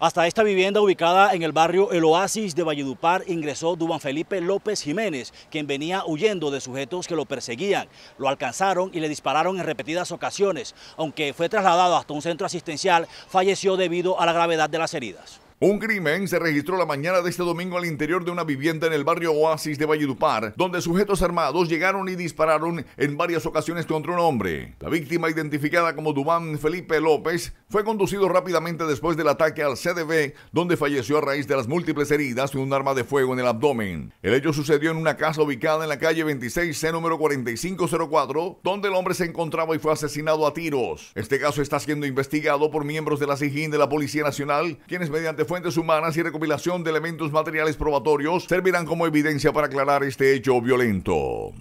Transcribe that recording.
Hasta esta vivienda ubicada en el barrio El Oasis de Valledupar ingresó Duban Felipe López Jiménez, quien venía huyendo de sujetos que lo perseguían. Lo alcanzaron y le dispararon en repetidas ocasiones. Aunque fue trasladado hasta un centro asistencial, falleció debido a la gravedad de las heridas. Un crimen se registró la mañana de este domingo al interior de una vivienda en el barrio Oasis de Valledupar, donde sujetos armados llegaron y dispararon en varias ocasiones contra un hombre. La víctima, identificada como Dubán Felipe López, fue conducido rápidamente después del ataque al CDB, donde falleció a raíz de las múltiples heridas y un arma de fuego en el abdomen. El hecho sucedió en una casa ubicada en la calle 26C número 4504, donde el hombre se encontraba y fue asesinado a tiros. Este caso está siendo investigado por miembros de la SIGIN de la Policía Nacional, quienes mediante fuentes humanas y recopilación de elementos materiales probatorios servirán como evidencia para aclarar este hecho violento.